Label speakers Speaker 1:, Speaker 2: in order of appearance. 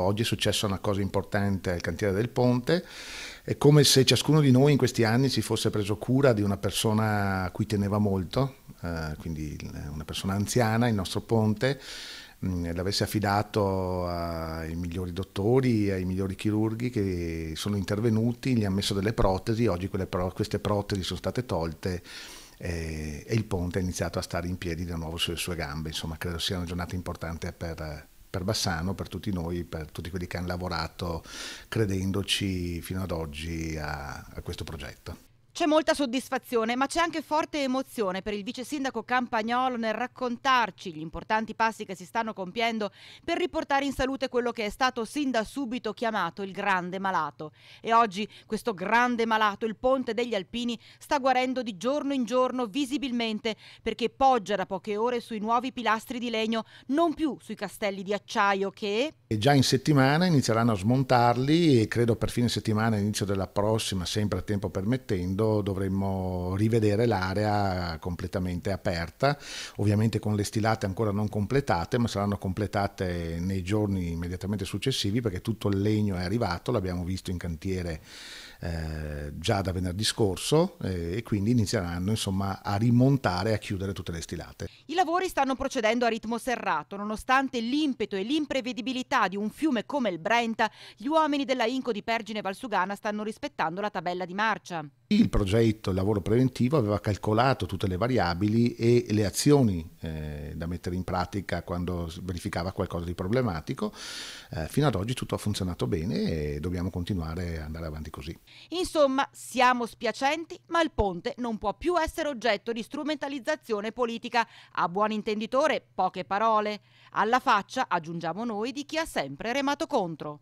Speaker 1: Oggi è successa una cosa importante al cantiere del ponte, è come se ciascuno di noi in questi anni si fosse preso cura di una persona a cui teneva molto, eh, quindi una persona anziana, il nostro ponte, mh, mm, l'avesse affidato ai migliori dottori, ai migliori chirurghi che sono intervenuti, gli ha messo delle protesi, oggi pro queste protesi sono state tolte eh, e il ponte ha iniziato a stare in piedi di nuovo sulle sue gambe, insomma credo sia una giornata importante per... Bassano, per tutti noi, per tutti quelli che hanno lavorato credendoci fino ad oggi a, a questo progetto.
Speaker 2: C'è molta soddisfazione, ma c'è anche forte emozione per il vice sindaco Campagnolo nel raccontarci gli importanti passi che si stanno compiendo per riportare in salute quello che è stato sin da subito chiamato il grande malato. E oggi questo grande malato, il Ponte degli Alpini, sta guarendo di giorno in giorno visibilmente perché poggia da poche ore sui nuovi pilastri di legno, non più sui castelli di acciaio che...
Speaker 1: E già in settimana inizieranno a smontarli e credo per fine settimana, inizio della prossima, sempre a tempo permettendo, dovremmo rivedere l'area completamente aperta, ovviamente con le stilate ancora non completate, ma saranno completate nei giorni immediatamente successivi perché tutto il legno è arrivato, l'abbiamo visto in cantiere eh, già da venerdì scorso eh, e quindi inizieranno insomma, a rimontare e a chiudere tutte le stilate.
Speaker 2: I lavori stanno procedendo a ritmo serrato, nonostante l'impeto e l'imprevedibilità di un fiume come il Brenta, gli uomini della Inco di Pergine Valsugana stanno rispettando la tabella di marcia.
Speaker 1: Il progetto il lavoro preventivo aveva calcolato tutte le variabili e le azioni eh, da mettere in pratica quando verificava qualcosa di problematico. Eh, fino ad oggi tutto ha funzionato bene e dobbiamo continuare ad andare avanti così.
Speaker 2: Insomma, siamo spiacenti, ma il ponte non può più essere oggetto di strumentalizzazione politica. A buon intenditore, poche parole. Alla faccia, aggiungiamo noi, di chi ha sempre remato contro.